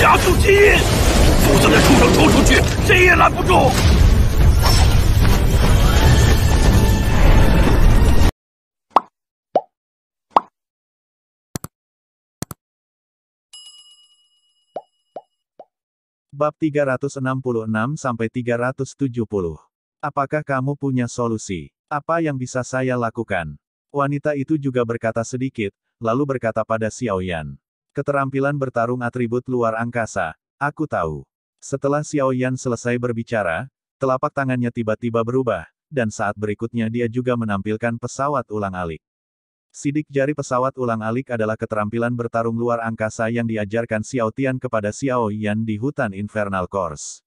加速基因，负责的畜生冲出去，谁也拦不住。Bab 366 sampai 370. Apakah kamu punya solusi? Apa yang bisa saya lakukan? Wanita itu juga berkata sedikit, lalu berkata pada Xiaoyan. Keterampilan bertarung atribut luar angkasa, aku tahu. Setelah Xiao Yan selesai berbicara, telapak tangannya tiba-tiba berubah, dan saat berikutnya dia juga menampilkan pesawat ulang-alik. Sidik jari pesawat ulang-alik adalah keterampilan bertarung luar angkasa yang diajarkan Xiao Tian kepada Xiao Yan di hutan Infernal Course.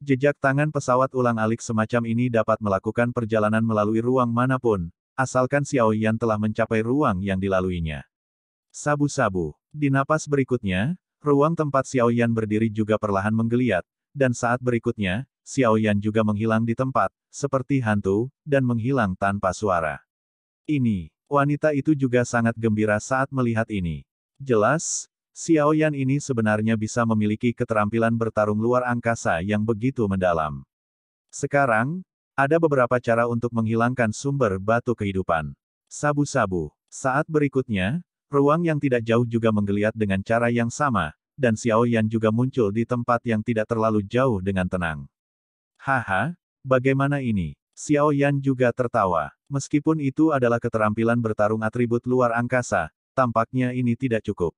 Jejak tangan pesawat ulang-alik semacam ini dapat melakukan perjalanan melalui ruang manapun, asalkan Xiao Yan telah mencapai ruang yang dilaluinya. Sabu-sabu. Di napas berikutnya, ruang tempat Xiao Yan berdiri juga perlahan menggeliat, dan saat berikutnya, Xiao Yan juga menghilang di tempat, seperti hantu, dan menghilang tanpa suara. Ini, wanita itu juga sangat gembira saat melihat ini. Jelas, Xiao Yan ini sebenarnya bisa memiliki keterampilan bertarung luar angkasa yang begitu mendalam. Sekarang, ada beberapa cara untuk menghilangkan sumber batu kehidupan. Sabu-sabu. Saat berikutnya, Ruang yang tidak jauh juga menggeliat dengan cara yang sama, dan Xiao Yan juga muncul di tempat yang tidak terlalu jauh dengan tenang. Haha, bagaimana ini? Xiao Yan juga tertawa. Meskipun itu adalah keterampilan bertarung atribut luar angkasa, tampaknya ini tidak cukup.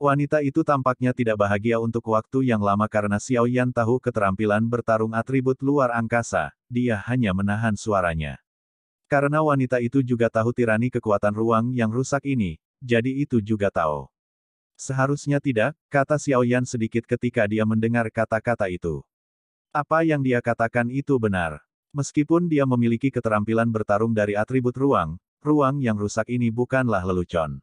Wanita itu tampaknya tidak bahagia untuk waktu yang lama karena Xiao Yan tahu keterampilan bertarung atribut luar angkasa, dia hanya menahan suaranya. Karena wanita itu juga tahu tirani kekuatan ruang yang rusak ini, jadi itu juga tahu. Seharusnya tidak, kata Xiao Yan sedikit ketika dia mendengar kata-kata itu. Apa yang dia katakan itu benar. Meskipun dia memiliki keterampilan bertarung dari atribut ruang, ruang yang rusak ini bukanlah lelucon.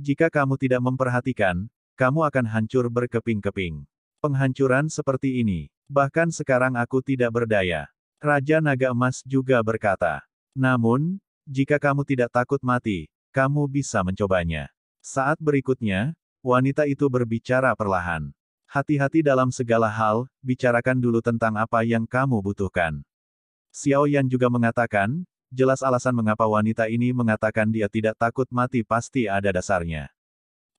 Jika kamu tidak memperhatikan, kamu akan hancur berkeping-keping. Penghancuran seperti ini, bahkan sekarang aku tidak berdaya. Raja Naga Emas juga berkata. Namun, jika kamu tidak takut mati, kamu bisa mencobanya. Saat berikutnya, wanita itu berbicara perlahan. Hati-hati dalam segala hal, bicarakan dulu tentang apa yang kamu butuhkan. Xiao Yan juga mengatakan, jelas alasan mengapa wanita ini mengatakan dia tidak takut mati pasti ada dasarnya.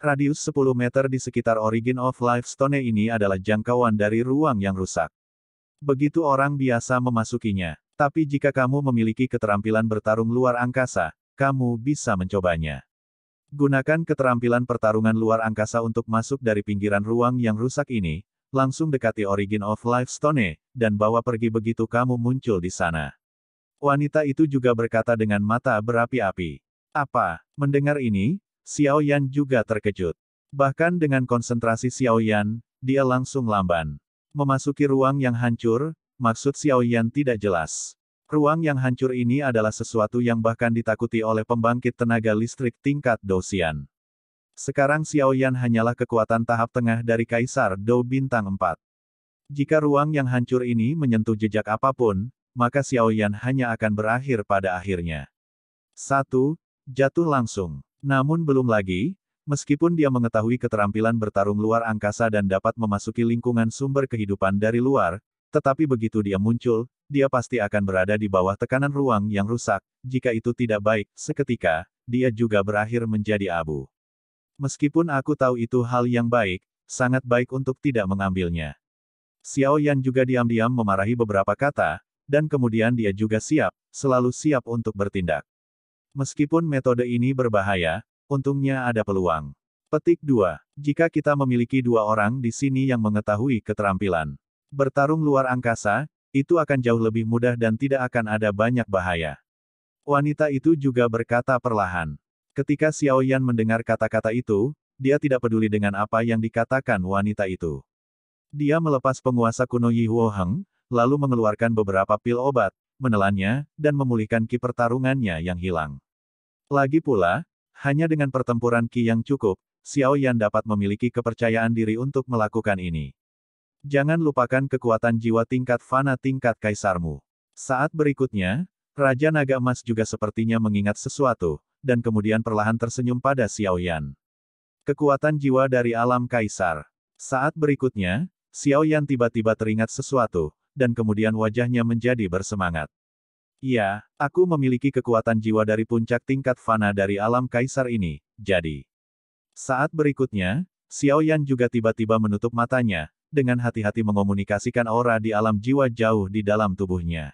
Radius 10 meter di sekitar Origin of Life Stone ini adalah jangkauan dari ruang yang rusak. Begitu orang biasa memasukinya. Tapi jika kamu memiliki keterampilan bertarung luar angkasa, kamu bisa mencobanya. Gunakan keterampilan pertarungan luar angkasa untuk masuk dari pinggiran ruang yang rusak ini, langsung dekati Origin of Life Stone, dan bawa pergi begitu kamu muncul di sana. Wanita itu juga berkata dengan mata berapi-api. Apa? Mendengar ini, Xiao Yan juga terkejut. Bahkan dengan konsentrasi Xiao Yan, dia langsung lamban. Memasuki ruang yang hancur, maksud Xiao Yan tidak jelas. Ruang yang hancur ini adalah sesuatu yang bahkan ditakuti oleh pembangkit tenaga listrik tingkat Dosian. Sekarang Xiao Yan hanyalah kekuatan tahap tengah dari Kaisar Dou Bintang 4. Jika ruang yang hancur ini menyentuh jejak apapun, maka Xiao Yan hanya akan berakhir pada akhirnya. Satu, Jatuh langsung. Namun belum lagi, meskipun dia mengetahui keterampilan bertarung luar angkasa dan dapat memasuki lingkungan sumber kehidupan dari luar, tetapi begitu dia muncul, dia pasti akan berada di bawah tekanan ruang yang rusak, jika itu tidak baik, seketika, dia juga berakhir menjadi abu. Meskipun aku tahu itu hal yang baik, sangat baik untuk tidak mengambilnya. Xiao Yan juga diam-diam memarahi beberapa kata, dan kemudian dia juga siap, selalu siap untuk bertindak. Meskipun metode ini berbahaya, untungnya ada peluang. Petik 2. Jika kita memiliki dua orang di sini yang mengetahui keterampilan Bertarung luar angkasa, itu akan jauh lebih mudah dan tidak akan ada banyak bahaya. Wanita itu juga berkata perlahan. Ketika Xiao Yan mendengar kata-kata itu, dia tidak peduli dengan apa yang dikatakan wanita itu. Dia melepas penguasa kuno Yi Huo Heng, lalu mengeluarkan beberapa pil obat, menelannya, dan memulihkan ki pertarungannya yang hilang. Lagi pula, hanya dengan pertempuran ki yang cukup, Xiao Yan dapat memiliki kepercayaan diri untuk melakukan ini. Jangan lupakan kekuatan jiwa tingkat fana tingkat kaisarmu. Saat berikutnya, Raja Naga Emas juga sepertinya mengingat sesuatu, dan kemudian perlahan tersenyum pada Xiao Yan. Kekuatan jiwa dari alam kaisar. Saat berikutnya, Xiao Yan tiba-tiba teringat sesuatu, dan kemudian wajahnya menjadi bersemangat. Ya, aku memiliki kekuatan jiwa dari puncak tingkat fana dari alam kaisar ini, jadi. Saat berikutnya, Xiao Yan juga tiba-tiba menutup matanya, dengan hati-hati mengomunikasikan aura di alam jiwa jauh di dalam tubuhnya.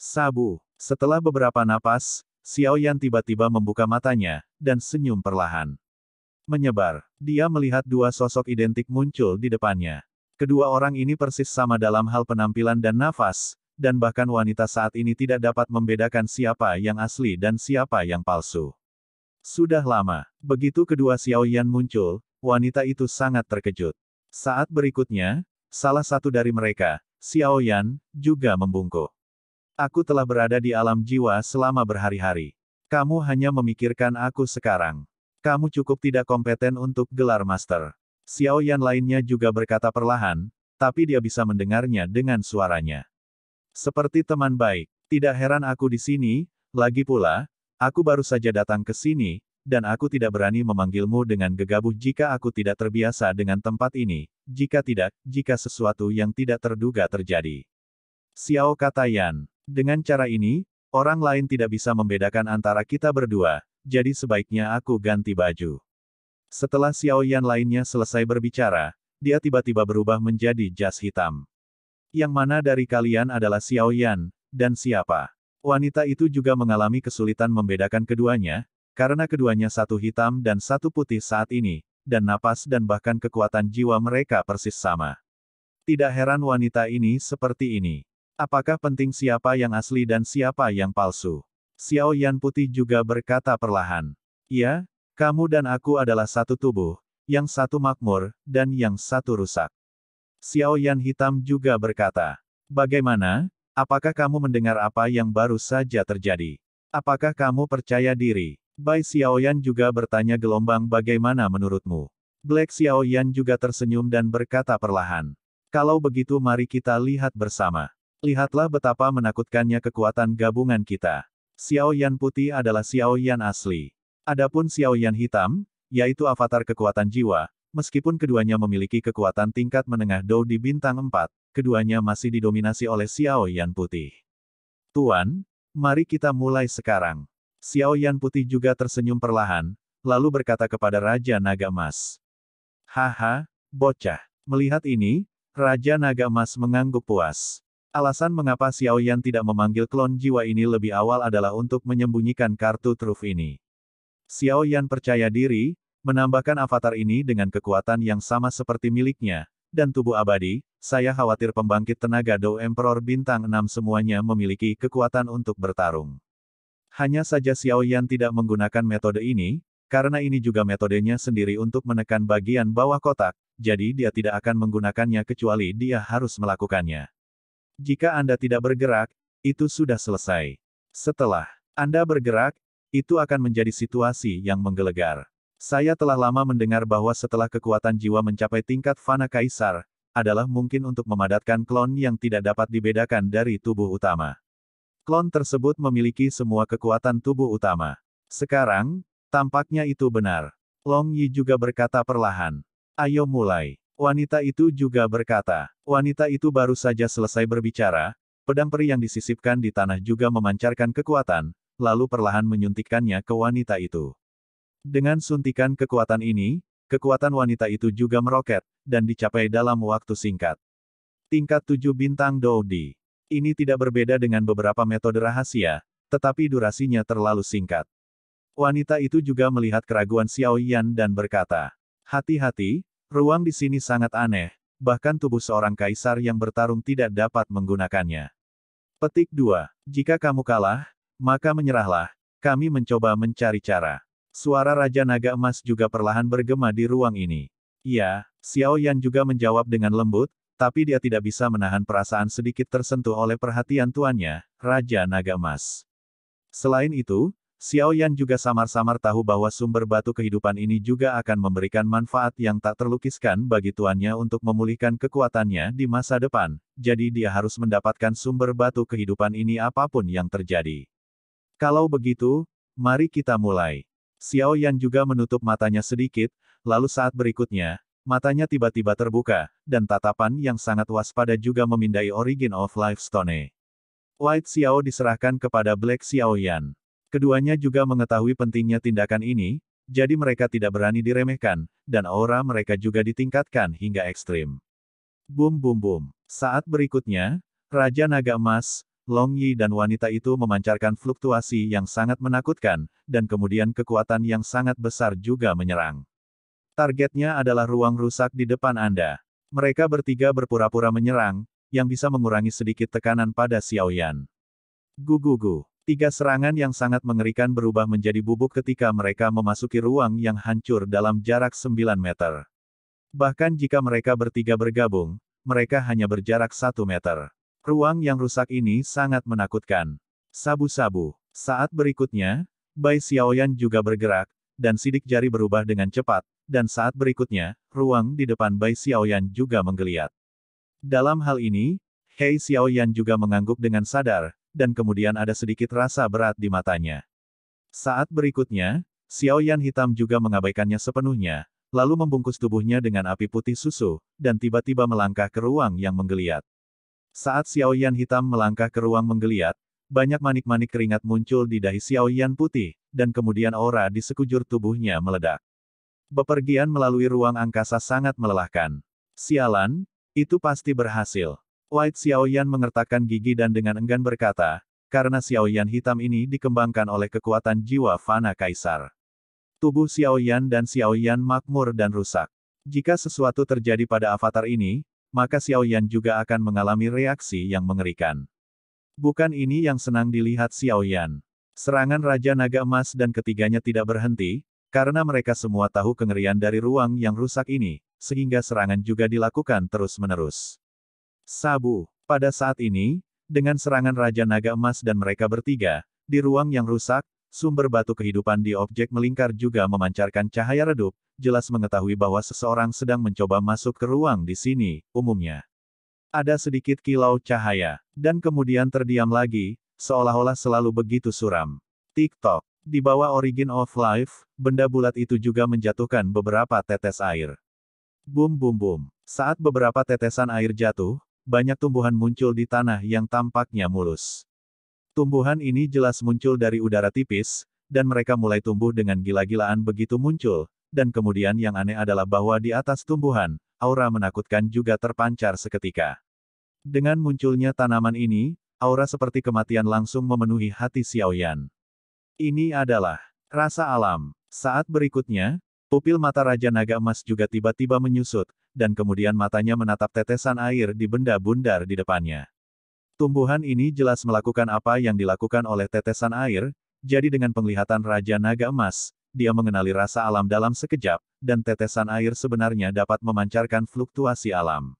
Sabu, setelah beberapa napas, Xiao Yan tiba-tiba membuka matanya, dan senyum perlahan. Menyebar, dia melihat dua sosok identik muncul di depannya. Kedua orang ini persis sama dalam hal penampilan dan nafas, dan bahkan wanita saat ini tidak dapat membedakan siapa yang asli dan siapa yang palsu. Sudah lama, begitu kedua Xiao Yan muncul, wanita itu sangat terkejut. Saat berikutnya, salah satu dari mereka, Xiao Yan, juga membungkuk. Aku telah berada di alam jiwa selama berhari-hari. Kamu hanya memikirkan aku sekarang. Kamu cukup tidak kompeten untuk gelar master. Xiao Yan lainnya juga berkata perlahan, tapi dia bisa mendengarnya dengan suaranya. Seperti teman baik, tidak heran aku di sini, lagi pula, aku baru saja datang ke sini, dan aku tidak berani memanggilmu dengan gegabah jika aku tidak terbiasa dengan tempat ini, jika tidak, jika sesuatu yang tidak terduga terjadi. Xiao kata Yan. Dengan cara ini, orang lain tidak bisa membedakan antara kita berdua, jadi sebaiknya aku ganti baju. Setelah Xiao Yan lainnya selesai berbicara, dia tiba-tiba berubah menjadi jas hitam. Yang mana dari kalian adalah Xiao Yan, dan siapa? Wanita itu juga mengalami kesulitan membedakan keduanya, karena keduanya satu hitam dan satu putih saat ini, dan napas dan bahkan kekuatan jiwa mereka persis sama. Tidak heran wanita ini seperti ini. Apakah penting siapa yang asli dan siapa yang palsu? Xiao Yan Putih juga berkata perlahan. Ya, kamu dan aku adalah satu tubuh, yang satu makmur, dan yang satu rusak. Xiao Yan Hitam juga berkata. Bagaimana, apakah kamu mendengar apa yang baru saja terjadi? Apakah kamu percaya diri? Bai Xiaoyan juga bertanya gelombang bagaimana menurutmu. Black Xiaoyan juga tersenyum dan berkata perlahan. Kalau begitu mari kita lihat bersama. Lihatlah betapa menakutkannya kekuatan gabungan kita. Xiaoyan putih adalah Xiaoyan asli. Adapun Xiaoyan hitam, yaitu avatar kekuatan jiwa, meskipun keduanya memiliki kekuatan tingkat menengah Dou di bintang 4, keduanya masih didominasi oleh Xiaoyan putih. Tuan, mari kita mulai sekarang. Xiao Yan Putih juga tersenyum perlahan, lalu berkata kepada Raja Naga Emas. Haha, bocah. Melihat ini, Raja Naga Emas mengangguk puas. Alasan mengapa Xiao Yan tidak memanggil klon jiwa ini lebih awal adalah untuk menyembunyikan kartu truf ini. Xiao Yan percaya diri, menambahkan avatar ini dengan kekuatan yang sama seperti miliknya, dan tubuh abadi, saya khawatir pembangkit tenaga Do Emperor Bintang 6 semuanya memiliki kekuatan untuk bertarung. Hanya saja Xiao Yan tidak menggunakan metode ini, karena ini juga metodenya sendiri untuk menekan bagian bawah kotak, jadi dia tidak akan menggunakannya kecuali dia harus melakukannya. Jika Anda tidak bergerak, itu sudah selesai. Setelah Anda bergerak, itu akan menjadi situasi yang menggelegar. Saya telah lama mendengar bahwa setelah kekuatan jiwa mencapai tingkat fana kaisar, adalah mungkin untuk memadatkan klon yang tidak dapat dibedakan dari tubuh utama. Klon tersebut memiliki semua kekuatan tubuh utama. Sekarang, tampaknya itu benar. Long Yi juga berkata perlahan. Ayo mulai. Wanita itu juga berkata. Wanita itu baru saja selesai berbicara, pedang peri yang disisipkan di tanah juga memancarkan kekuatan, lalu perlahan menyuntikkannya ke wanita itu. Dengan suntikan kekuatan ini, kekuatan wanita itu juga meroket, dan dicapai dalam waktu singkat. Tingkat 7 bintang Doudi. Ini tidak berbeda dengan beberapa metode rahasia, tetapi durasinya terlalu singkat. Wanita itu juga melihat keraguan Xiao Yan dan berkata, Hati-hati, ruang di sini sangat aneh, bahkan tubuh seorang kaisar yang bertarung tidak dapat menggunakannya. Petik 2. Jika kamu kalah, maka menyerahlah, kami mencoba mencari cara. Suara Raja Naga Emas juga perlahan bergema di ruang ini. Ya, Xiao Yan juga menjawab dengan lembut, tapi dia tidak bisa menahan perasaan sedikit tersentuh oleh perhatian tuannya, Raja Naga Emas. Selain itu, Xiao Yan juga samar-samar tahu bahwa sumber batu kehidupan ini juga akan memberikan manfaat yang tak terlukiskan bagi tuannya untuk memulihkan kekuatannya di masa depan, jadi dia harus mendapatkan sumber batu kehidupan ini apapun yang terjadi. Kalau begitu, mari kita mulai. Xiao Yan juga menutup matanya sedikit, lalu saat berikutnya, matanya tiba-tiba terbuka, dan tatapan yang sangat waspada juga memindai Origin of Life Stone. White Xiao diserahkan kepada Black Xiao Yan. Keduanya juga mengetahui pentingnya tindakan ini, jadi mereka tidak berani diremehkan, dan aura mereka juga ditingkatkan hingga ekstrim. Boom, boom, boom. Saat berikutnya, Raja Naga Emas, Long Yi dan wanita itu memancarkan fluktuasi yang sangat menakutkan, dan kemudian kekuatan yang sangat besar juga menyerang. Targetnya adalah ruang rusak di depan Anda. Mereka bertiga berpura-pura menyerang, yang bisa mengurangi sedikit tekanan pada Xiao Xiaoyan. Gugugu. Tiga serangan yang sangat mengerikan berubah menjadi bubuk ketika mereka memasuki ruang yang hancur dalam jarak 9 meter. Bahkan jika mereka bertiga bergabung, mereka hanya berjarak 1 meter. Ruang yang rusak ini sangat menakutkan. Sabu-sabu. Saat berikutnya, Bai Xiaoyan juga bergerak, dan sidik jari berubah dengan cepat, dan saat berikutnya, ruang di depan Bai Xiaoyan juga menggeliat. Dalam hal ini, Hei Xiaoyan juga mengangguk dengan sadar, dan kemudian ada sedikit rasa berat di matanya. Saat berikutnya, Xiaoyan hitam juga mengabaikannya sepenuhnya, lalu membungkus tubuhnya dengan api putih susu, dan tiba-tiba melangkah ke ruang yang menggeliat. Saat Xiaoyan hitam melangkah ke ruang menggeliat, banyak manik-manik keringat muncul di dahi Xiaoyan putih, dan kemudian aura di sekujur tubuhnya meledak. Bepergian melalui ruang angkasa sangat melelahkan. Sialan, itu pasti berhasil. White Xiaoyan mengertakkan gigi dan dengan enggan berkata, karena Xiaoyan hitam ini dikembangkan oleh kekuatan jiwa fana kaisar. Tubuh Xiaoyan dan Xiaoyan makmur dan rusak. Jika sesuatu terjadi pada avatar ini, maka Xiaoyan juga akan mengalami reaksi yang mengerikan. Bukan ini yang senang dilihat Xiaoyan. Serangan Raja Naga Emas dan ketiganya tidak berhenti, karena mereka semua tahu kengerian dari ruang yang rusak ini, sehingga serangan juga dilakukan terus-menerus. Sabu, pada saat ini, dengan serangan Raja Naga Emas dan mereka bertiga, di ruang yang rusak, sumber batu kehidupan di objek melingkar juga memancarkan cahaya redup, jelas mengetahui bahwa seseorang sedang mencoba masuk ke ruang di sini, umumnya. Ada sedikit kilau cahaya, dan kemudian terdiam lagi, seolah-olah selalu begitu suram. Tiktok. Di bawah Origin of Life, benda bulat itu juga menjatuhkan beberapa tetes air. Bum bum bum. Saat beberapa tetesan air jatuh, banyak tumbuhan muncul di tanah yang tampaknya mulus. Tumbuhan ini jelas muncul dari udara tipis, dan mereka mulai tumbuh dengan gila-gilaan begitu muncul, dan kemudian yang aneh adalah bahwa di atas tumbuhan, aura menakutkan juga terpancar seketika. Dengan munculnya tanaman ini, aura seperti kematian langsung memenuhi hati Xiaoyan. Ini adalah rasa alam. Saat berikutnya, pupil mata Raja Naga Emas juga tiba-tiba menyusut, dan kemudian matanya menatap tetesan air di benda bundar di depannya. Tumbuhan ini jelas melakukan apa yang dilakukan oleh tetesan air, jadi dengan penglihatan Raja Naga Emas, dia mengenali rasa alam dalam sekejap, dan tetesan air sebenarnya dapat memancarkan fluktuasi alam.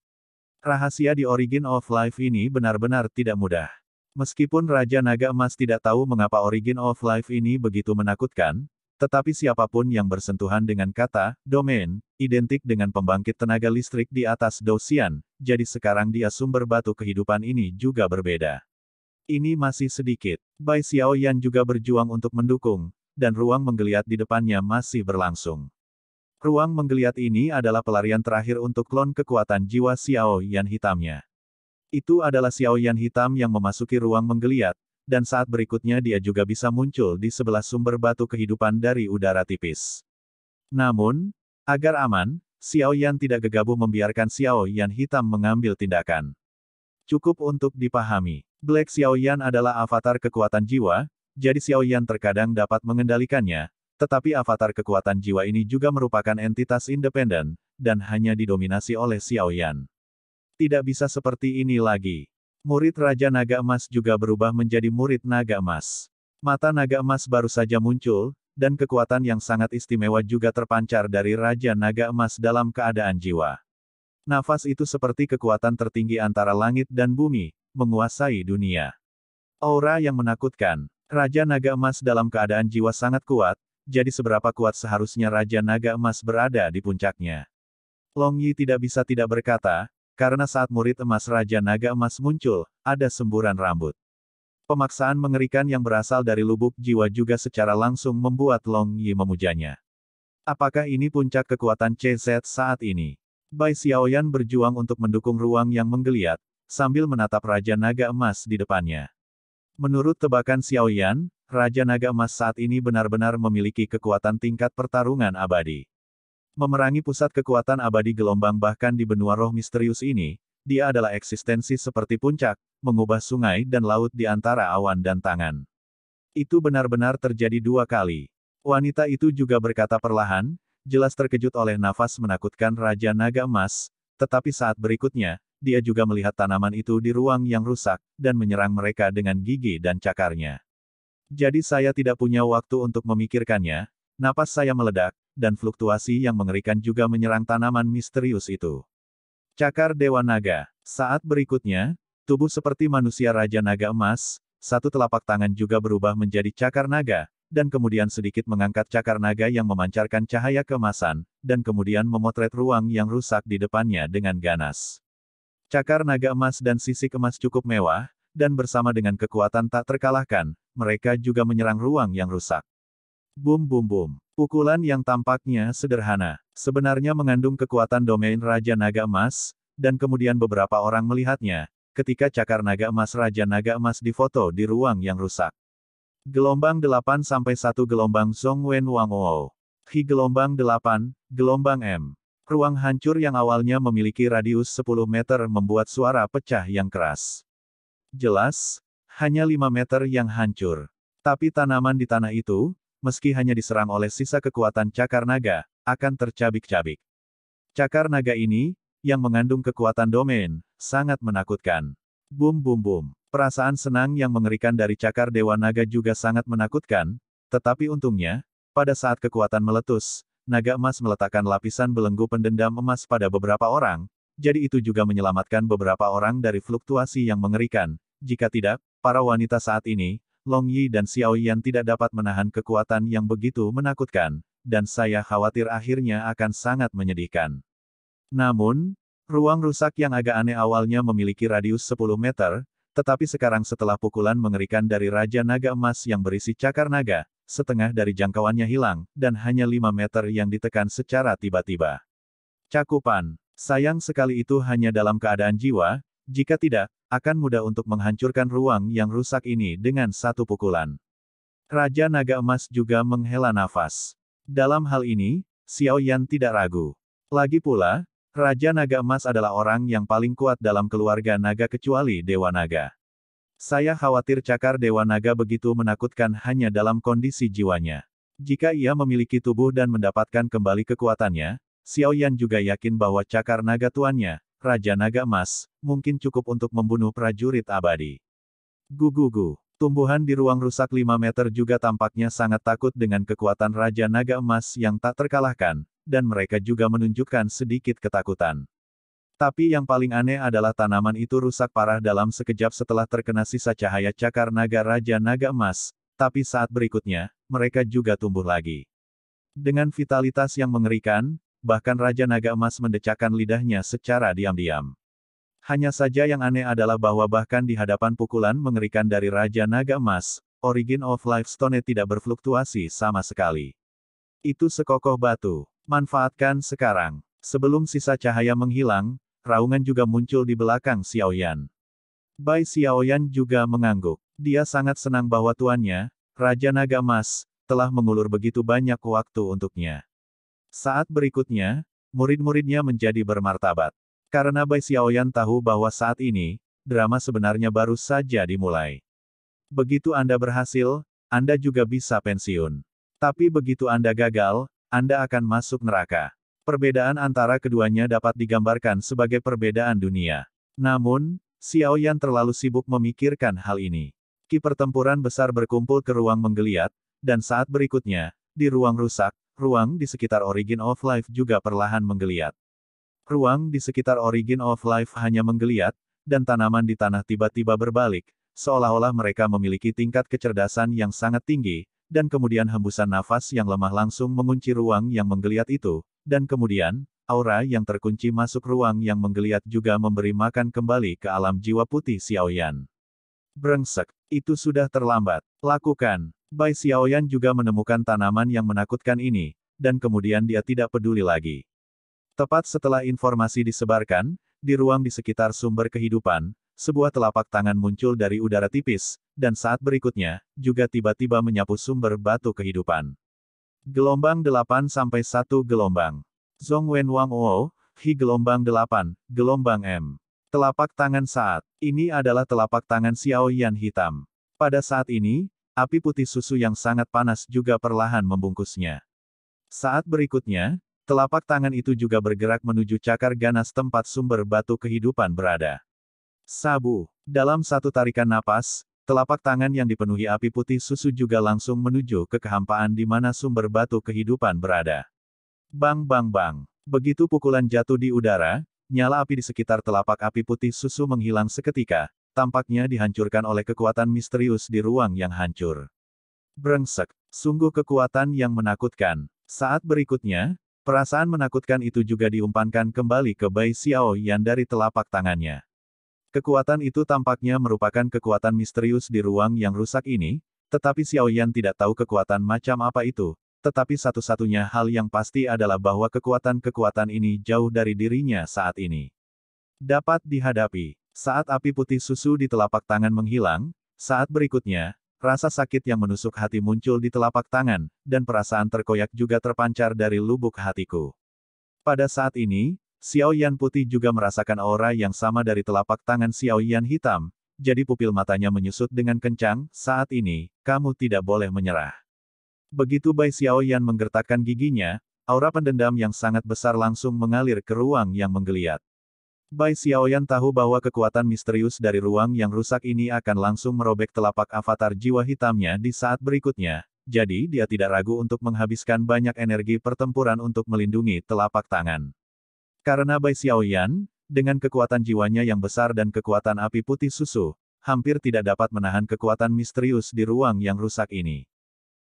Rahasia di Origin of Life ini benar-benar tidak mudah. Meskipun Raja Naga Emas tidak tahu mengapa Origin of Life ini begitu menakutkan, tetapi siapapun yang bersentuhan dengan kata, domain, identik dengan pembangkit tenaga listrik di atas dosian, jadi sekarang dia sumber batu kehidupan ini juga berbeda. Ini masih sedikit. Bai Xiao Yan juga berjuang untuk mendukung, dan ruang menggeliat di depannya masih berlangsung. Ruang menggeliat ini adalah pelarian terakhir untuk klon kekuatan jiwa Xiao Yan hitamnya. Itu adalah Xiao Yan hitam yang memasuki ruang menggeliat, dan saat berikutnya dia juga bisa muncul di sebelah sumber batu kehidupan dari udara tipis. Namun, agar aman, Xiao Yan tidak gegabah membiarkan Xiao Yan hitam mengambil tindakan. Cukup untuk dipahami, Black Xiao Yan adalah avatar kekuatan jiwa, jadi Xiao Yan terkadang dapat mengendalikannya, tetapi avatar kekuatan jiwa ini juga merupakan entitas independen, dan hanya didominasi oleh Xiao Yan. Tidak bisa seperti ini lagi. Murid Raja Naga Emas juga berubah menjadi murid Naga Emas. Mata Naga Emas baru saja muncul, dan kekuatan yang sangat istimewa juga terpancar dari Raja Naga Emas dalam keadaan jiwa. Nafas itu seperti kekuatan tertinggi antara langit dan bumi, menguasai dunia. Aura yang menakutkan, Raja Naga Emas dalam keadaan jiwa sangat kuat, jadi seberapa kuat seharusnya Raja Naga Emas berada di puncaknya. Long Yi tidak bisa tidak berkata, karena saat murid emas Raja Naga Emas muncul, ada semburan rambut. Pemaksaan mengerikan yang berasal dari lubuk jiwa juga secara langsung membuat Long Yi memujanya. Apakah ini puncak kekuatan CZ saat ini? Bai Xiaoyan berjuang untuk mendukung ruang yang menggeliat, sambil menatap Raja Naga Emas di depannya. Menurut tebakan Xiaoyan, Raja Naga Emas saat ini benar-benar memiliki kekuatan tingkat pertarungan abadi. Memerangi pusat kekuatan abadi gelombang bahkan di benua roh misterius ini, dia adalah eksistensi seperti puncak, mengubah sungai dan laut di antara awan dan tangan. Itu benar-benar terjadi dua kali. Wanita itu juga berkata perlahan, jelas terkejut oleh nafas menakutkan Raja Naga Emas, tetapi saat berikutnya, dia juga melihat tanaman itu di ruang yang rusak, dan menyerang mereka dengan gigi dan cakarnya. Jadi saya tidak punya waktu untuk memikirkannya, napas saya meledak, dan fluktuasi yang mengerikan juga menyerang tanaman misterius itu. Cakar Dewa Naga. Saat berikutnya, tubuh seperti manusia Raja Naga Emas, satu telapak tangan juga berubah menjadi cakar naga, dan kemudian sedikit mengangkat cakar naga yang memancarkan cahaya kemasan, dan kemudian memotret ruang yang rusak di depannya dengan ganas. Cakar naga emas dan sisi emas cukup mewah, dan bersama dengan kekuatan tak terkalahkan, mereka juga menyerang ruang yang rusak. Bum bum bum. Pukulan yang tampaknya sederhana, sebenarnya mengandung kekuatan domain Raja Naga Emas, dan kemudian beberapa orang melihatnya, ketika cakar naga emas Raja Naga Emas difoto di ruang yang rusak. Gelombang 8-1 Gelombang Song Wen Wang Oo. Hi Gelombang 8, Gelombang M. Ruang hancur yang awalnya memiliki radius 10 meter membuat suara pecah yang keras. Jelas, hanya 5 meter yang hancur. Tapi tanaman di tanah itu, meski hanya diserang oleh sisa kekuatan cakar naga, akan tercabik-cabik. Cakar naga ini, yang mengandung kekuatan domain, sangat menakutkan. Bum bum bum. Perasaan senang yang mengerikan dari cakar Dewa Naga juga sangat menakutkan, tetapi untungnya, pada saat kekuatan meletus, naga emas meletakkan lapisan belenggu pendendam emas pada beberapa orang, jadi itu juga menyelamatkan beberapa orang dari fluktuasi yang mengerikan. Jika tidak, para wanita saat ini, Long Yi dan Xiao Yan tidak dapat menahan kekuatan yang begitu menakutkan, dan saya khawatir akhirnya akan sangat menyedihkan. Namun, ruang rusak yang agak aneh awalnya memiliki radius 10 meter, tetapi sekarang setelah pukulan mengerikan dari Raja Naga Emas yang berisi cakar naga, setengah dari jangkauannya hilang, dan hanya 5 meter yang ditekan secara tiba-tiba. Cakupan, sayang sekali itu hanya dalam keadaan jiwa, jika tidak, akan mudah untuk menghancurkan ruang yang rusak ini dengan satu pukulan. Raja Naga Emas juga menghela nafas. Dalam hal ini, Xiao Yan tidak ragu. Lagi pula, Raja Naga Emas adalah orang yang paling kuat dalam keluarga naga kecuali Dewa Naga. Saya khawatir cakar Dewa Naga begitu menakutkan hanya dalam kondisi jiwanya. Jika ia memiliki tubuh dan mendapatkan kembali kekuatannya, Xiao Yan juga yakin bahwa cakar naga tuannya, Raja Naga Emas, mungkin cukup untuk membunuh prajurit abadi. Gugugu, tumbuhan di ruang rusak 5 meter juga tampaknya sangat takut dengan kekuatan Raja Naga Emas yang tak terkalahkan, dan mereka juga menunjukkan sedikit ketakutan. Tapi yang paling aneh adalah tanaman itu rusak parah dalam sekejap setelah terkena sisa cahaya cakar naga Raja Naga Emas, tapi saat berikutnya, mereka juga tumbuh lagi. Dengan vitalitas yang mengerikan, bahkan Raja Naga Emas mendecakkan lidahnya secara diam-diam. Hanya saja yang aneh adalah bahwa bahkan di hadapan pukulan mengerikan dari Raja Naga Emas, Origin of Life Stone tidak berfluktuasi sama sekali. Itu sekokoh batu. Manfaatkan sekarang. Sebelum sisa cahaya menghilang, raungan juga muncul di belakang Xiaoyan. Bai Xiaoyan juga mengangguk. Dia sangat senang bahwa tuannya, Raja Naga Emas, telah mengulur begitu banyak waktu untuknya. Saat berikutnya, murid-muridnya menjadi bermartabat. Karena Bai Xiaoyan tahu bahwa saat ini, drama sebenarnya baru saja dimulai. Begitu Anda berhasil, Anda juga bisa pensiun. Tapi begitu Anda gagal, Anda akan masuk neraka. Perbedaan antara keduanya dapat digambarkan sebagai perbedaan dunia. Namun, Xiaoyan terlalu sibuk memikirkan hal ini. Ki pertempuran besar berkumpul ke ruang menggeliat, dan saat berikutnya, di ruang rusak, Ruang di sekitar Origin of Life juga perlahan menggeliat. Ruang di sekitar Origin of Life hanya menggeliat, dan tanaman di tanah tiba-tiba berbalik, seolah-olah mereka memiliki tingkat kecerdasan yang sangat tinggi, dan kemudian hembusan nafas yang lemah langsung mengunci ruang yang menggeliat itu, dan kemudian, aura yang terkunci masuk ruang yang menggeliat juga memberi makan kembali ke alam jiwa putih Xiaoyan. Brengsek, itu sudah terlambat. Lakukan. Bai Xiaoyan juga menemukan tanaman yang menakutkan ini, dan kemudian dia tidak peduli lagi. Tepat setelah informasi disebarkan, di ruang di sekitar sumber kehidupan, sebuah telapak tangan muncul dari udara tipis, dan saat berikutnya, juga tiba-tiba menyapu sumber batu kehidupan. Gelombang 8 sampai 1 gelombang. Zhong Wen Wang Oo, Hi gelombang 8, gelombang M. Telapak tangan saat, ini adalah telapak tangan Xiao Yan hitam. Pada saat ini, Api putih susu yang sangat panas juga perlahan membungkusnya. Saat berikutnya, telapak tangan itu juga bergerak menuju cakar ganas tempat sumber batu kehidupan berada. Sabu, dalam satu tarikan napas, telapak tangan yang dipenuhi api putih susu juga langsung menuju ke kehampaan di mana sumber batu kehidupan berada. Bang bang bang, begitu pukulan jatuh di udara, nyala api di sekitar telapak api putih susu menghilang seketika, tampaknya dihancurkan oleh kekuatan misterius di ruang yang hancur. Brengsek, sungguh kekuatan yang menakutkan. Saat berikutnya, perasaan menakutkan itu juga diumpankan kembali ke Bai Xiao Yan dari telapak tangannya. Kekuatan itu tampaknya merupakan kekuatan misterius di ruang yang rusak ini, tetapi Xiao Yan tidak tahu kekuatan macam apa itu, tetapi satu-satunya hal yang pasti adalah bahwa kekuatan-kekuatan ini jauh dari dirinya saat ini. Dapat dihadapi. Saat api putih susu di telapak tangan menghilang, saat berikutnya, rasa sakit yang menusuk hati muncul di telapak tangan, dan perasaan terkoyak juga terpancar dari lubuk hatiku. Pada saat ini, Xiao Yan putih juga merasakan aura yang sama dari telapak tangan Xiao Yan hitam, jadi pupil matanya menyusut dengan kencang, saat ini, kamu tidak boleh menyerah. Begitu Bai Xiao Yan menggertakkan giginya, aura pendendam yang sangat besar langsung mengalir ke ruang yang menggeliat. Bai Xiaoyan tahu bahwa kekuatan misterius dari ruang yang rusak ini akan langsung merobek telapak avatar jiwa hitamnya di saat berikutnya, jadi dia tidak ragu untuk menghabiskan banyak energi pertempuran untuk melindungi telapak tangan. Karena Bai Xiaoyan, dengan kekuatan jiwanya yang besar dan kekuatan api putih susu, hampir tidak dapat menahan kekuatan misterius di ruang yang rusak ini.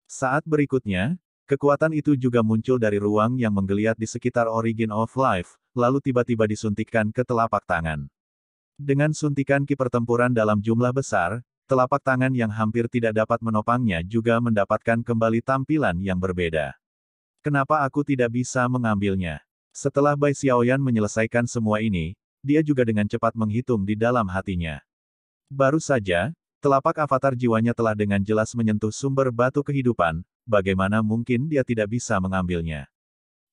Saat berikutnya, kekuatan itu juga muncul dari ruang yang menggeliat di sekitar Origin of Life, lalu tiba-tiba disuntikkan ke telapak tangan. Dengan suntikan ki pertempuran dalam jumlah besar, telapak tangan yang hampir tidak dapat menopangnya juga mendapatkan kembali tampilan yang berbeda. Kenapa aku tidak bisa mengambilnya? Setelah Bai Xiaoyan menyelesaikan semua ini, dia juga dengan cepat menghitung di dalam hatinya. Baru saja, telapak avatar jiwanya telah dengan jelas menyentuh sumber batu kehidupan, bagaimana mungkin dia tidak bisa mengambilnya?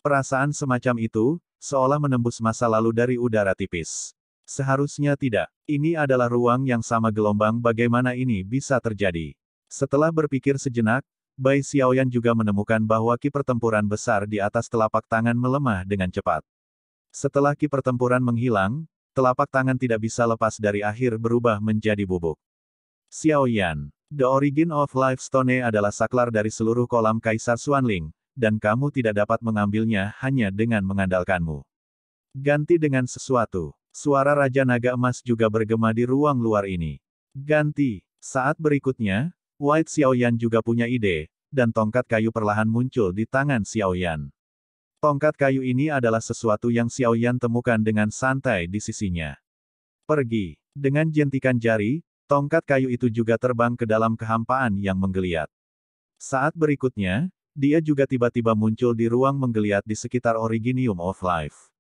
Perasaan semacam itu, seolah menembus masa lalu dari udara tipis. Seharusnya tidak. Ini adalah ruang yang sama gelombang bagaimana ini bisa terjadi. Setelah berpikir sejenak, Bai Xiaoyan juga menemukan bahwa ki pertempuran besar di atas telapak tangan melemah dengan cepat. Setelah ki pertempuran menghilang, telapak tangan tidak bisa lepas dari akhir berubah menjadi bubuk. Xiaoyan, The Origin of Life Stone adalah saklar dari seluruh kolam Kaisar Xuanling, dan kamu tidak dapat mengambilnya hanya dengan mengandalkanmu. Ganti dengan sesuatu. Suara Raja Naga Emas juga bergema di ruang luar ini. Ganti. Saat berikutnya, White Xiaoyan juga punya ide, dan tongkat kayu perlahan muncul di tangan Xiaoyan. Tongkat kayu ini adalah sesuatu yang Xiaoyan temukan dengan santai di sisinya. Pergi. Dengan jentikan jari, tongkat kayu itu juga terbang ke dalam kehampaan yang menggeliat. Saat berikutnya, dia juga tiba-tiba muncul di ruang menggeliat di sekitar Originium of Life.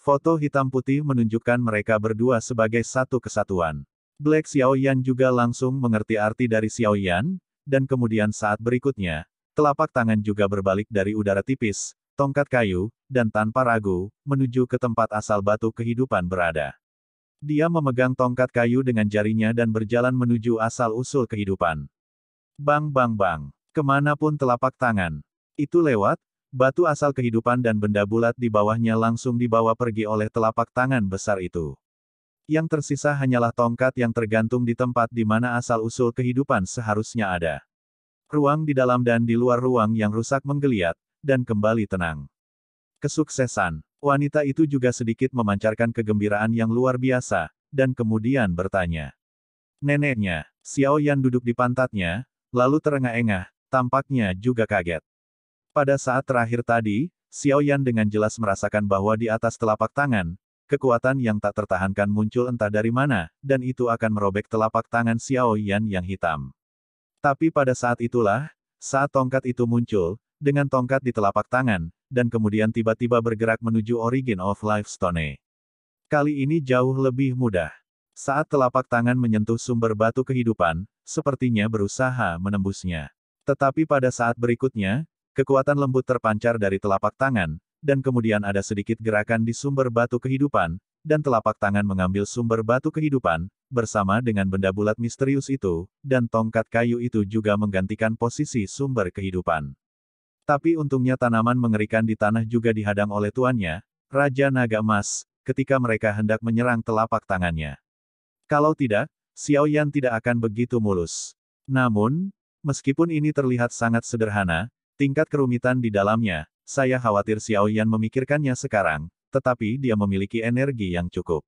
Foto hitam putih menunjukkan mereka berdua sebagai satu kesatuan. Black Xiaoyan juga langsung mengerti arti dari Xiaoyan, dan kemudian saat berikutnya, telapak tangan juga berbalik dari udara tipis, tongkat kayu, dan tanpa ragu, menuju ke tempat asal batu kehidupan berada. Dia memegang tongkat kayu dengan jarinya dan berjalan menuju asal-usul kehidupan. Bang bang bang. Kemanapun telapak tangan itu lewat, batu asal kehidupan dan benda bulat di bawahnya langsung dibawa pergi oleh telapak tangan besar itu. Yang tersisa hanyalah tongkat yang tergantung di tempat di mana asal-usul kehidupan seharusnya ada. Ruang di dalam dan di luar ruang yang rusak menggeliat, dan kembali tenang. Kesuksesan, wanita itu juga sedikit memancarkan kegembiraan yang luar biasa, dan kemudian bertanya. Neneknya, Xiao Yan duduk di pantatnya, lalu terengah-engah, tampaknya juga kaget. Pada saat terakhir tadi, Xiao Yan dengan jelas merasakan bahwa di atas telapak tangan, kekuatan yang tak tertahankan muncul entah dari mana, dan itu akan merobek telapak tangan Xiao Yan yang hitam. Tapi pada saat itulah, saat tongkat itu muncul, dengan tongkat di telapak tangan, dan kemudian tiba-tiba bergerak menuju Origin of Life Stone. Kali ini jauh lebih mudah. Saat telapak tangan menyentuh sumber batu kehidupan, sepertinya berusaha menembusnya. Tetapi pada saat berikutnya, kekuatan lembut terpancar dari telapak tangan, dan kemudian ada sedikit gerakan di sumber batu kehidupan, dan telapak tangan mengambil sumber batu kehidupan, bersama dengan benda bulat misterius itu, dan tongkat kayu itu juga menggantikan posisi sumber kehidupan. Tapi untungnya tanaman mengerikan di tanah juga dihadang oleh tuannya, Raja Naga Emas, ketika mereka hendak menyerang telapak tangannya. Kalau tidak, Xiao Yan tidak akan begitu mulus. Namun, Meskipun ini terlihat sangat sederhana, tingkat kerumitan di dalamnya, saya khawatir Xiao Yan memikirkannya sekarang, tetapi dia memiliki energi yang cukup.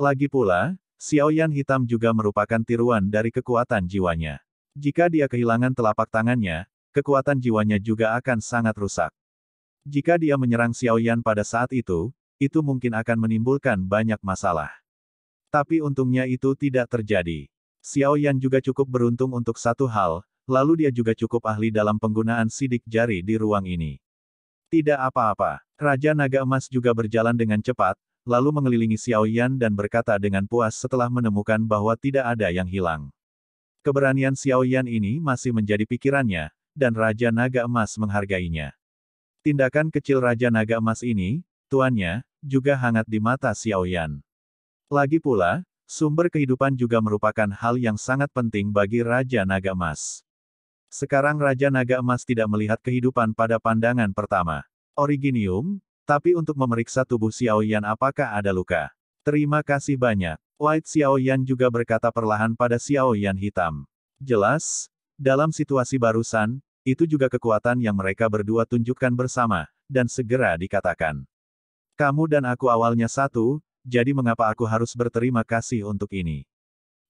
Lagi pula, Xiao Yan hitam juga merupakan tiruan dari kekuatan jiwanya. Jika dia kehilangan telapak tangannya, kekuatan jiwanya juga akan sangat rusak. Jika dia menyerang Xiao Yan pada saat itu, itu mungkin akan menimbulkan banyak masalah. Tapi untungnya itu tidak terjadi. Xiao Yan juga cukup beruntung untuk satu hal, Lalu dia juga cukup ahli dalam penggunaan sidik jari di ruang ini. Tidak apa-apa. Raja Naga Emas juga berjalan dengan cepat, lalu mengelilingi Xiao Yan dan berkata dengan puas setelah menemukan bahwa tidak ada yang hilang. Keberanian Xiao Yan ini masih menjadi pikirannya, dan Raja Naga Emas menghargainya. Tindakan kecil Raja Naga Emas ini, tuannya, juga hangat di mata Xiao Yan. Lagi pula, sumber kehidupan juga merupakan hal yang sangat penting bagi Raja Naga Emas. Sekarang Raja Naga Emas tidak melihat kehidupan pada pandangan pertama. Originium, tapi untuk memeriksa tubuh Xiao Yan apakah ada luka. Terima kasih banyak. White Xiao Yan juga berkata perlahan pada Xiao Yan hitam. Jelas, dalam situasi barusan, itu juga kekuatan yang mereka berdua tunjukkan bersama, dan segera dikatakan. Kamu dan aku awalnya satu, jadi mengapa aku harus berterima kasih untuk ini?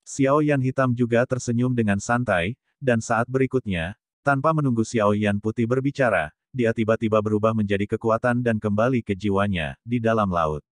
Xiao Yan hitam juga tersenyum dengan santai, dan saat berikutnya, tanpa menunggu Xiao Yan Putih berbicara, dia tiba-tiba berubah menjadi kekuatan dan kembali ke jiwanya, di dalam laut.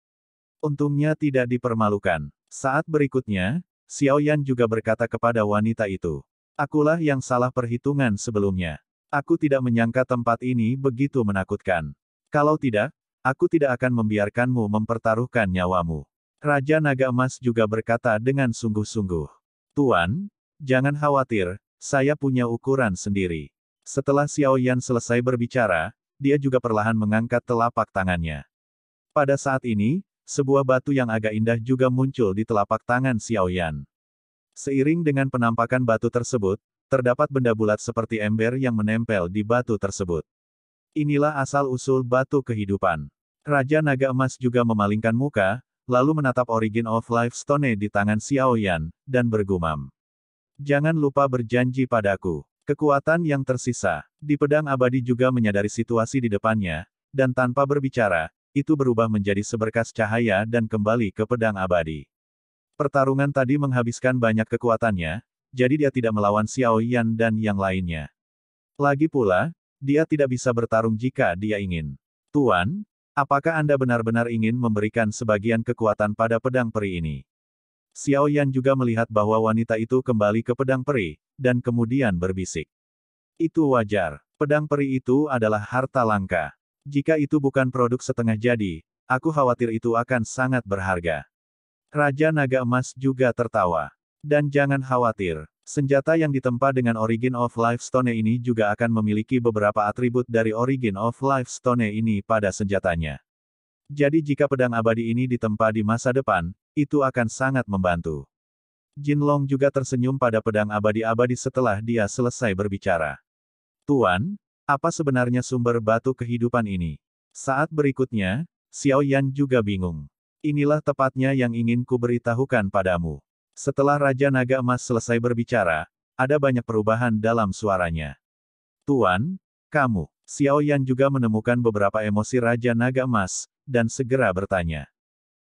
Untungnya tidak dipermalukan. Saat berikutnya, Xiao Yan juga berkata kepada wanita itu, Akulah yang salah perhitungan sebelumnya. Aku tidak menyangka tempat ini begitu menakutkan. Kalau tidak, aku tidak akan membiarkanmu mempertaruhkan nyawamu. Raja Naga Emas juga berkata dengan sungguh-sungguh. Tuan, jangan khawatir, saya punya ukuran sendiri. Setelah Xiao Yan selesai berbicara, dia juga perlahan mengangkat telapak tangannya. Pada saat ini, sebuah batu yang agak indah juga muncul di telapak tangan Xiao Yan. Seiring dengan penampakan batu tersebut, terdapat benda bulat seperti ember yang menempel di batu tersebut. Inilah asal-usul batu kehidupan. Raja Naga Emas juga memalingkan muka, lalu menatap Origin of Life Stone di tangan Xiao Yan dan bergumam. Jangan lupa berjanji padaku. Kekuatan yang tersisa di pedang abadi juga menyadari situasi di depannya, dan tanpa berbicara, itu berubah menjadi seberkas cahaya dan kembali ke pedang abadi. Pertarungan tadi menghabiskan banyak kekuatannya, jadi dia tidak melawan Xiao Yan dan yang lainnya. Lagi pula, dia tidak bisa bertarung jika dia ingin. Tuan, apakah Anda benar-benar ingin memberikan sebagian kekuatan pada pedang peri ini? Xiao Yan juga melihat bahwa wanita itu kembali ke pedang peri, dan kemudian berbisik. Itu wajar. Pedang peri itu adalah harta langka. Jika itu bukan produk setengah jadi, aku khawatir itu akan sangat berharga. Raja Naga Emas juga tertawa. Dan jangan khawatir, senjata yang ditempa dengan Origin of Life Stone ini juga akan memiliki beberapa atribut dari Origin of Life Stone ini pada senjatanya. Jadi jika pedang abadi ini ditempa di masa depan, itu akan sangat membantu. Jin Long juga tersenyum pada pedang abadi-abadi setelah dia selesai berbicara. Tuan, apa sebenarnya sumber batu kehidupan ini? Saat berikutnya, Xiao Yan juga bingung. Inilah tepatnya yang ingin ku beritahukan padamu. Setelah Raja Naga Emas selesai berbicara, ada banyak perubahan dalam suaranya. Tuan, kamu, Xiao Yan juga menemukan beberapa emosi Raja Naga Emas, dan segera bertanya.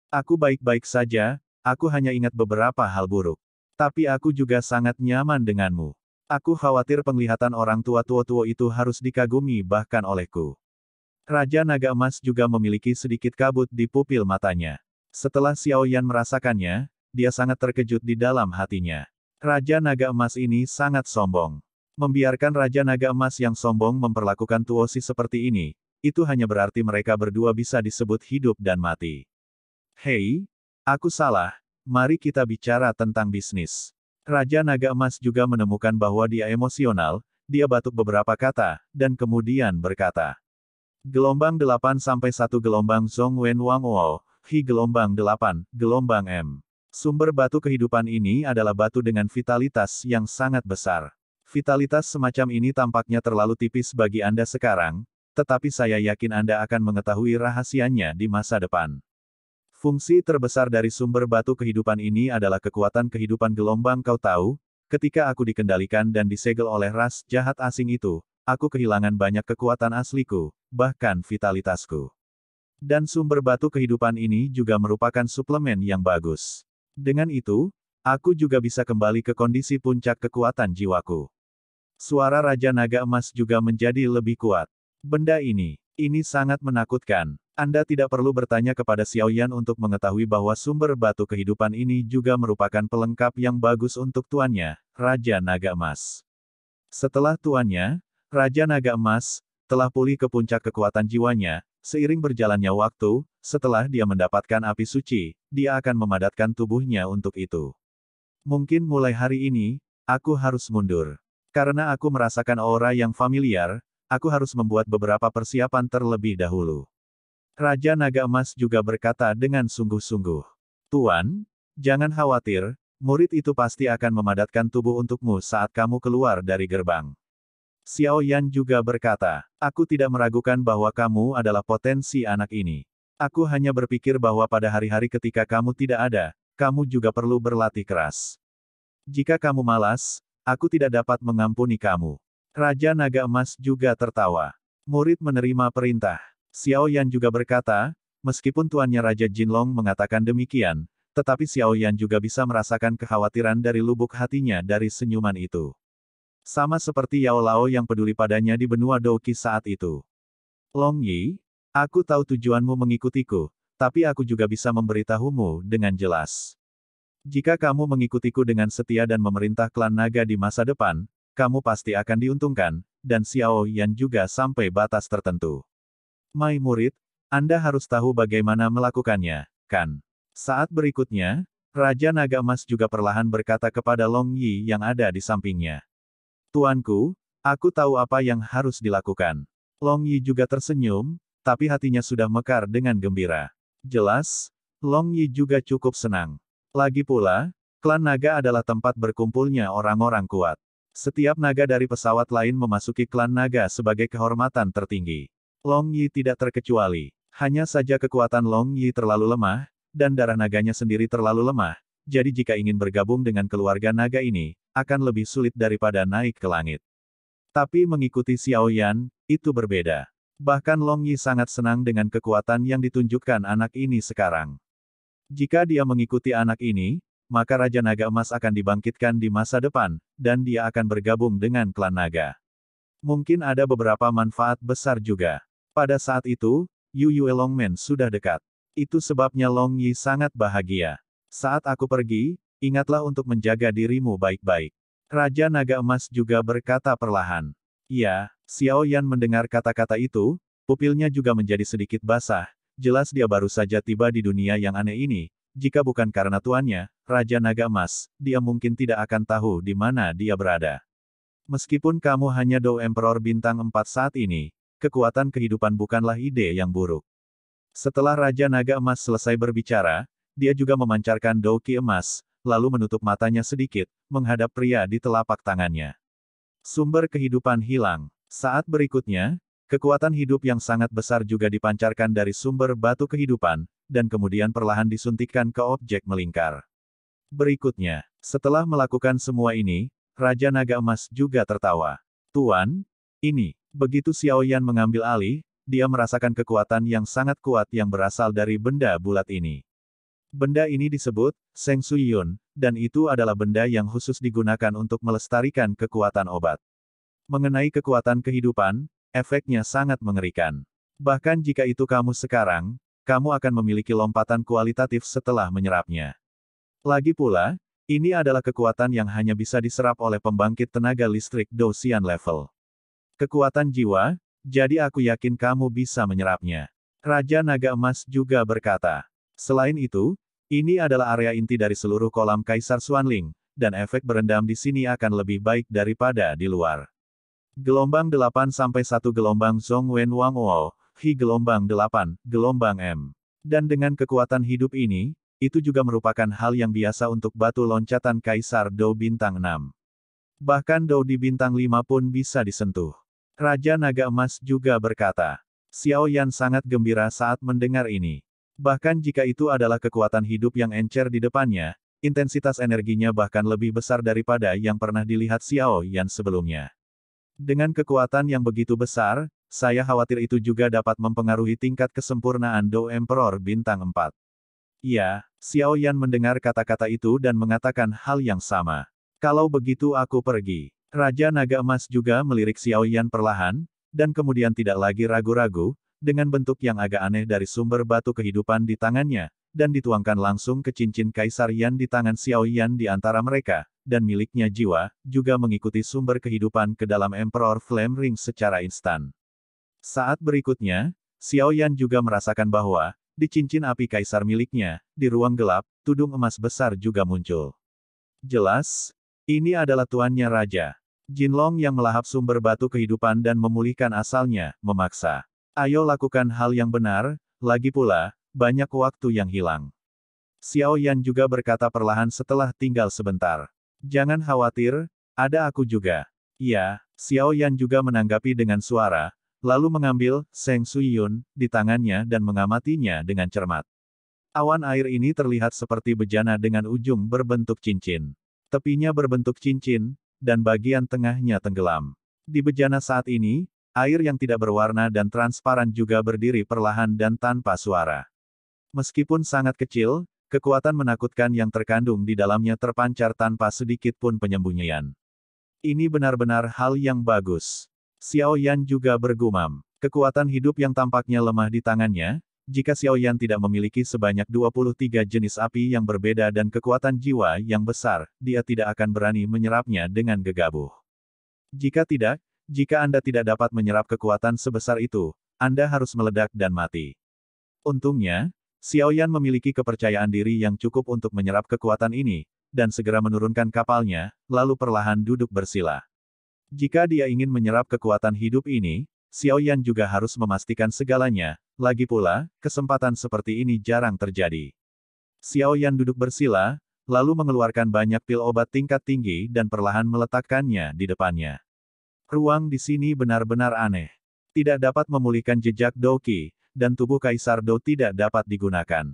Aku baik-baik saja, aku hanya ingat beberapa hal buruk. Tapi aku juga sangat nyaman denganmu. Aku khawatir penglihatan orang tua-tua-tua itu harus dikagumi bahkan olehku. Raja Naga Emas juga memiliki sedikit kabut di pupil matanya. Setelah Xiao Yan merasakannya, dia sangat terkejut di dalam hatinya. Raja Naga Emas ini sangat sombong. Membiarkan Raja Naga Emas yang sombong memperlakukan Tuosi seperti ini, itu hanya berarti mereka berdua bisa disebut hidup dan mati. Hei, aku salah, mari kita bicara tentang bisnis. Raja Naga Emas juga menemukan bahwa dia emosional, dia batuk beberapa kata, dan kemudian berkata. Gelombang 8-1 gelombang Zong Wen Wang Wo, Hi gelombang 8, gelombang M. Sumber batu kehidupan ini adalah batu dengan vitalitas yang sangat besar. Vitalitas semacam ini tampaknya terlalu tipis bagi Anda sekarang, tetapi saya yakin Anda akan mengetahui rahasianya di masa depan. Fungsi terbesar dari sumber batu kehidupan ini adalah kekuatan kehidupan gelombang kau tahu, ketika aku dikendalikan dan disegel oleh ras jahat asing itu, aku kehilangan banyak kekuatan asliku, bahkan vitalitasku. Dan sumber batu kehidupan ini juga merupakan suplemen yang bagus. Dengan itu, aku juga bisa kembali ke kondisi puncak kekuatan jiwaku. Suara Raja Naga Emas juga menjadi lebih kuat. Benda ini, ini sangat menakutkan. Anda tidak perlu bertanya kepada Xiao Yan untuk mengetahui bahwa sumber batu kehidupan ini juga merupakan pelengkap yang bagus untuk tuannya, Raja Naga Emas. Setelah tuannya, Raja Naga Emas, telah pulih ke puncak kekuatan jiwanya, seiring berjalannya waktu, setelah dia mendapatkan api suci, dia akan memadatkan tubuhnya untuk itu. Mungkin mulai hari ini, aku harus mundur. Karena aku merasakan aura yang familiar, aku harus membuat beberapa persiapan terlebih dahulu. Raja Naga Emas juga berkata dengan sungguh-sungguh. Tuan, jangan khawatir, murid itu pasti akan memadatkan tubuh untukmu saat kamu keluar dari gerbang. Xiao Yan juga berkata, aku tidak meragukan bahwa kamu adalah potensi anak ini. Aku hanya berpikir bahwa pada hari-hari ketika kamu tidak ada, kamu juga perlu berlatih keras. Jika kamu malas, aku tidak dapat mengampuni kamu. Raja Naga Emas juga tertawa. Murid menerima perintah. Xiao Yan juga berkata, meskipun tuannya Raja Jinlong mengatakan demikian, tetapi Xiao Yan juga bisa merasakan kekhawatiran dari lubuk hatinya dari senyuman itu. Sama seperti Yao Lao yang peduli padanya di benua Douki saat itu. Long Yi, aku tahu tujuanmu mengikutiku, tapi aku juga bisa memberitahumu dengan jelas. Jika kamu mengikutiku dengan setia dan memerintah klan naga di masa depan, kamu pasti akan diuntungkan, dan Xiao Yan juga sampai batas tertentu. Mai murid, Anda harus tahu bagaimana melakukannya, kan? Saat berikutnya, Raja Naga Emas juga perlahan berkata kepada Long Yi yang ada di sampingnya. Tuanku, aku tahu apa yang harus dilakukan. Long Yi juga tersenyum, tapi hatinya sudah mekar dengan gembira. Jelas, Long Yi juga cukup senang. Lagi pula, klan naga adalah tempat berkumpulnya orang-orang kuat. Setiap naga dari pesawat lain memasuki klan naga sebagai kehormatan tertinggi. Long Yi tidak terkecuali. Hanya saja kekuatan Long Yi terlalu lemah, dan darah naganya sendiri terlalu lemah, jadi jika ingin bergabung dengan keluarga naga ini, akan lebih sulit daripada naik ke langit. Tapi mengikuti Xiao Yan, itu berbeda. Bahkan Long Yi sangat senang dengan kekuatan yang ditunjukkan anak ini sekarang. Jika dia mengikuti anak ini, maka Raja Naga Emas akan dibangkitkan di masa depan, dan dia akan bergabung dengan klan naga. Mungkin ada beberapa manfaat besar juga. Pada saat itu, Yu Yue Longmen sudah dekat. Itu sebabnya Long Yi sangat bahagia. Saat aku pergi, ingatlah untuk menjaga dirimu baik-baik. Raja Naga Emas juga berkata perlahan. Ya, Xiao Yan mendengar kata-kata itu, pupilnya juga menjadi sedikit basah, jelas dia baru saja tiba di dunia yang aneh ini, jika bukan karena tuannya, Raja Naga Emas, dia mungkin tidak akan tahu di mana dia berada. Meskipun kamu hanya Dou Emperor Bintang 4 saat ini, kekuatan kehidupan bukanlah ide yang buruk. Setelah Raja Naga Emas selesai berbicara, dia juga memancarkan Dou Ki Emas, lalu menutup matanya sedikit, menghadap pria di telapak tangannya. Sumber kehidupan hilang. Saat berikutnya, kekuatan hidup yang sangat besar juga dipancarkan dari sumber batu kehidupan, dan kemudian perlahan disuntikkan ke objek melingkar. Berikutnya, setelah melakukan semua ini, Raja Naga Emas juga tertawa. Tuan, ini, begitu Xiao Yan mengambil alih, dia merasakan kekuatan yang sangat kuat yang berasal dari benda bulat ini. Benda ini disebut Seng Yun, dan itu adalah benda yang khusus digunakan untuk melestarikan kekuatan obat. Mengenai kekuatan kehidupan, efeknya sangat mengerikan. Bahkan jika itu kamu sekarang, kamu akan memiliki lompatan kualitatif setelah menyerapnya. Lagi pula, ini adalah kekuatan yang hanya bisa diserap oleh pembangkit tenaga listrik dosian level. Kekuatan jiwa, jadi aku yakin kamu bisa menyerapnya. Raja Naga Emas juga berkata. Selain itu, ini adalah area inti dari seluruh kolam Kaisar Suanling, dan efek berendam di sini akan lebih baik daripada di luar. Gelombang 8-1 Gelombang Wen Wang Wo, Hi gelombang 8, gelombang M. Dan dengan kekuatan hidup ini, itu juga merupakan hal yang biasa untuk batu loncatan Kaisar Dou bintang 6. Bahkan Dou di bintang 5 pun bisa disentuh. Raja Naga Emas juga berkata, Xiao Yan sangat gembira saat mendengar ini. Bahkan jika itu adalah kekuatan hidup yang encer di depannya, intensitas energinya bahkan lebih besar daripada yang pernah dilihat Xiao Yan sebelumnya. Dengan kekuatan yang begitu besar, saya khawatir itu juga dapat mempengaruhi tingkat kesempurnaan Do Emperor Bintang 4. Ya, Xiao Yan mendengar kata-kata itu dan mengatakan hal yang sama. Kalau begitu aku pergi. Raja Naga Emas juga melirik Xiao Yan perlahan, dan kemudian tidak lagi ragu-ragu, dengan bentuk yang agak aneh dari sumber batu kehidupan di tangannya, dan dituangkan langsung ke cincin Kaisar Yan di tangan Xiao Yan di antara mereka, dan miliknya jiwa, juga mengikuti sumber kehidupan ke dalam Emperor Flame Ring secara instan. Saat berikutnya, Xiao Yan juga merasakan bahwa, di cincin api kaisar miliknya, di ruang gelap, tudung emas besar juga muncul. Jelas, ini adalah tuannya raja. Jin Long yang melahap sumber batu kehidupan dan memulihkan asalnya, memaksa. Ayo lakukan hal yang benar, lagi pula, banyak waktu yang hilang. Xiao Yan juga berkata perlahan setelah tinggal sebentar. Jangan khawatir, ada aku juga. Ya, Xiao Yan juga menanggapi dengan suara, Lalu mengambil Seng Suyun di tangannya dan mengamatinya dengan cermat. Awan air ini terlihat seperti bejana dengan ujung berbentuk cincin. Tepinya berbentuk cincin, dan bagian tengahnya tenggelam. Di bejana saat ini, air yang tidak berwarna dan transparan juga berdiri perlahan dan tanpa suara. Meskipun sangat kecil, kekuatan menakutkan yang terkandung di dalamnya terpancar tanpa sedikit pun penyembunyian. Ini benar-benar hal yang bagus. Xiao Yan juga bergumam. Kekuatan hidup yang tampaknya lemah di tangannya, jika Xiao Yan tidak memiliki sebanyak 23 jenis api yang berbeda dan kekuatan jiwa yang besar, dia tidak akan berani menyerapnya dengan gegabah. Jika tidak, jika Anda tidak dapat menyerap kekuatan sebesar itu, Anda harus meledak dan mati. Untungnya, Xiao Yan memiliki kepercayaan diri yang cukup untuk menyerap kekuatan ini, dan segera menurunkan kapalnya, lalu perlahan duduk bersila. Jika dia ingin menyerap kekuatan hidup ini, Xiao Yan juga harus memastikan segalanya, lagi pula, kesempatan seperti ini jarang terjadi. Xiao Yan duduk bersila, lalu mengeluarkan banyak pil obat tingkat tinggi dan perlahan meletakkannya di depannya. Ruang di sini benar-benar aneh. Tidak dapat memulihkan jejak Doki, dan tubuh Kaisar Dou tidak dapat digunakan.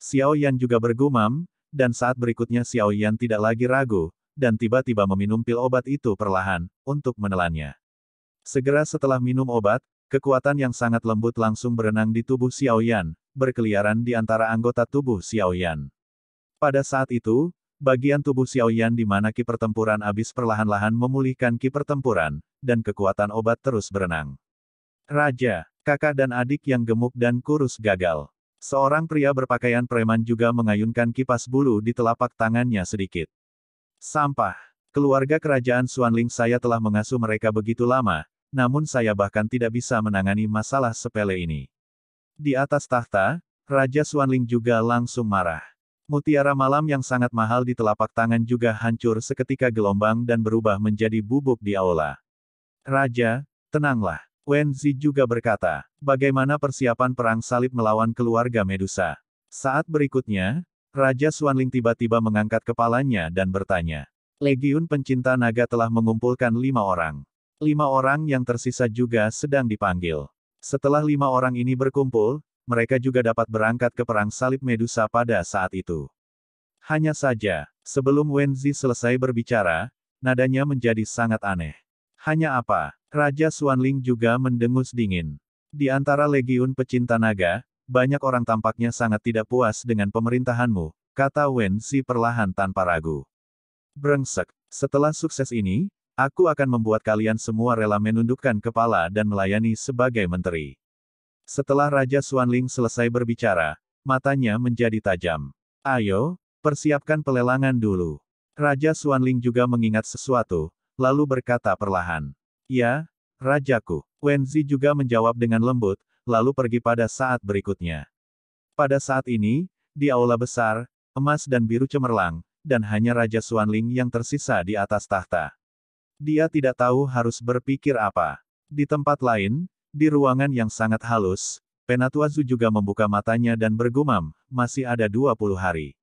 Xiao Yan juga bergumam, dan saat berikutnya Xiao Yan tidak lagi ragu, dan tiba-tiba meminum pil obat itu perlahan, untuk menelannya. Segera setelah minum obat, kekuatan yang sangat lembut langsung berenang di tubuh Xiaoyan, berkeliaran di antara anggota tubuh Xiaoyan. Pada saat itu, bagian tubuh Xiaoyan di mana ki pertempuran abis perlahan-lahan memulihkan ki pertempuran, dan kekuatan obat terus berenang. Raja, kakak dan adik yang gemuk dan kurus gagal. Seorang pria berpakaian preman juga mengayunkan kipas bulu di telapak tangannya sedikit. Sampah. Keluarga kerajaan Suanling saya telah mengasuh mereka begitu lama, namun saya bahkan tidak bisa menangani masalah sepele ini. Di atas tahta, Raja Suanling juga langsung marah. Mutiara malam yang sangat mahal di telapak tangan juga hancur seketika gelombang dan berubah menjadi bubuk di aula. Raja, tenanglah. Wen Zi juga berkata, bagaimana persiapan perang salib melawan keluarga Medusa? Saat berikutnya, Raja Suanling tiba-tiba mengangkat kepalanya dan bertanya. Legiun pencinta naga telah mengumpulkan lima orang. Lima orang yang tersisa juga sedang dipanggil. Setelah lima orang ini berkumpul, mereka juga dapat berangkat ke Perang Salib Medusa pada saat itu. Hanya saja, sebelum Wenzi selesai berbicara, nadanya menjadi sangat aneh. Hanya apa, Raja Suanling juga mendengus dingin. Di antara legiun pecinta naga, banyak orang tampaknya sangat tidak puas dengan pemerintahanmu, kata Wen Si perlahan tanpa ragu. Brengsek, setelah sukses ini, aku akan membuat kalian semua rela menundukkan kepala dan melayani sebagai menteri. Setelah Raja Xuanling selesai berbicara, matanya menjadi tajam. Ayo, persiapkan pelelangan dulu. Raja Xuanling juga mengingat sesuatu, lalu berkata perlahan. Ya, Rajaku. Wenzi juga menjawab dengan lembut, lalu pergi pada saat berikutnya. Pada saat ini, di aula besar, emas dan biru cemerlang, dan hanya Raja Suanling yang tersisa di atas tahta. Dia tidak tahu harus berpikir apa. Di tempat lain, di ruangan yang sangat halus, Penatua Zu juga membuka matanya dan bergumam, masih ada 20 hari.